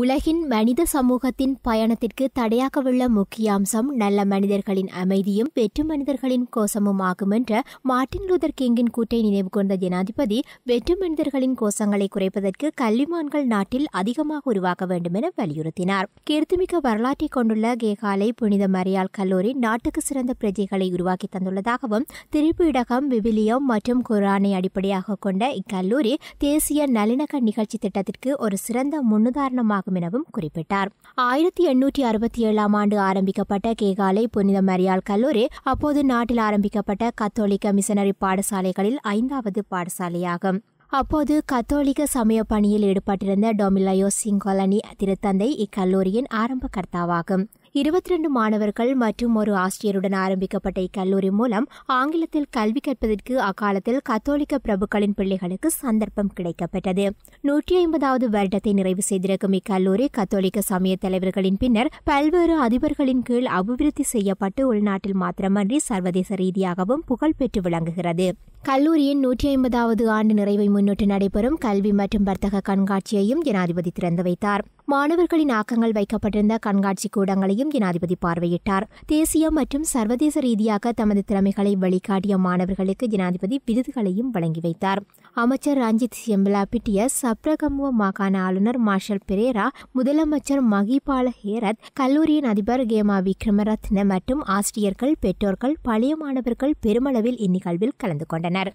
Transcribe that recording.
உலகின் மனித சமூகத்தின் பயணத்திற்கு தடையாகவுள்ள முக்கிய அம்சம் நல்ல மனிதர்களின் அமைதியும் வெற்று மனிதர்களின் கோஷமும் ஆகும் என்ற மார்டின் லூதர் கிங்கின் கூட்டை நினைவு கொண்ட ஜனாதிபதி வெற்று மனிதர்களின் கோஷங்களை குறைப்பதற்கு கல்விமான்கள் நாட்டில் அதிகமாக உருவாக்க வேண்டும் என வலியுறுத்தினார் கீர்த்திமிக்க வரலாற்றை கொண்டுள்ள கேகாலை புனித மரியால் கல்லூரி நாட்டுக்கு சிறந்த பிரஜைகளை உருவாக்கி தந்துள்ளதாகவும் திருப்பிடகம் விவிலியம் மற்றும் குரானை அடிப்படையாக கொண்ட இக்கல்லூரி தேசிய நல்லிணக்க நிகழ்ச்சி திட்டத்திற்கு ஒரு சிறந்த முன்னுதாரணமாக ஆகும் எனவும் குறிப்பிட்டார் ஆயிரத்தி எண்ணூற்றி அறுபத்தி ஏழாம் ஆண்டு ஆரம்பிக்கப்பட்ட கேகாலை புனித மரியால் கல்லூரி அப்போது நாட்டில் ஆரம்பிக்கப்பட்ட கத்தோலிக்க மிஷனரி பாடசாலைகளில் ஐந்தாவது பாடசாலையாகும் அப்போது கத்தோலிக்க சமய பணியில் ஈடுபட்டிருந்த டொமிலயோ சிங்கோலனி திருத்தந்தை இக்கல்லூரியின் ஆரம்ப கர்த்தாவாகும் இருபத்தி ரெண்டு மாணவர்கள் மற்றும் ஒரு ஆசிரியருடன் ஆரம்பிக்கப்பட்ட இக்கல்லூரி மூலம் ஆங்கிலத்தில் கல்வி கற்பதற்கு அக்காலத்தில் கத்தோலிக்க பிரபுக்களின் பிள்ளைகளுக்கு சந்தர்ப்பம் கிடைக்கப்பட்டது நூற்றி ஐம்பதாவது வருடத்தை நிறைவு செய்திருக்கும் இக்கல்லூரி கத்தோலிக்க சமய தலைவர்களின் பின்னர் பல்வேறு அதிபர்களின் கீழ் அபிவிருத்தி செய்யப்பட்டு உள்நாட்டில் மாத்திரமன்றி சர்வதேச ரீதியாகவும் புகழ்பெற்று விளங்குகிறது கல்லூரியின் நூற்றி ஐம்பதாவது ஆண்டு நிறைவை முன்னிட்டு நடைபெறும் கல்வி மற்றும் வர்த்தக கண்காட்சியையும் ஜனாதிபதி திறந்து வைத்தார் மாணவர்களின் ஆக்கங்கள் வைக்கப்பட்டிருந்த கண்காட்சி கூடங்களையும் ஜனாதிபதி பார்வையிட்டார் தேசிய மற்றும் சர்வதேச ரீதியாக தமது திறமைகளை வழிகாட்டிய மாணவர்களுக்கு ஜனாதிபதி விருதுகளையும் வழங்கி வைத்தார் அமைச்சர் ரஞ்சித் சியம்பலா பிடிய சப்ரகமுவ மாகாண ஆளுநர் மார்ஷல் பெரேரா முதலமைச்சர் மகிபால ஹேரத் கல்லூரியின் அதிபர் கேமா விக்ரமரத்ன மற்றும் ஆசிரியர்கள் பெற்றோர்கள் பழைய மாணவர்கள் பெருமளவில் இந்நிகழ்வில் கலந்து கொண்டனர்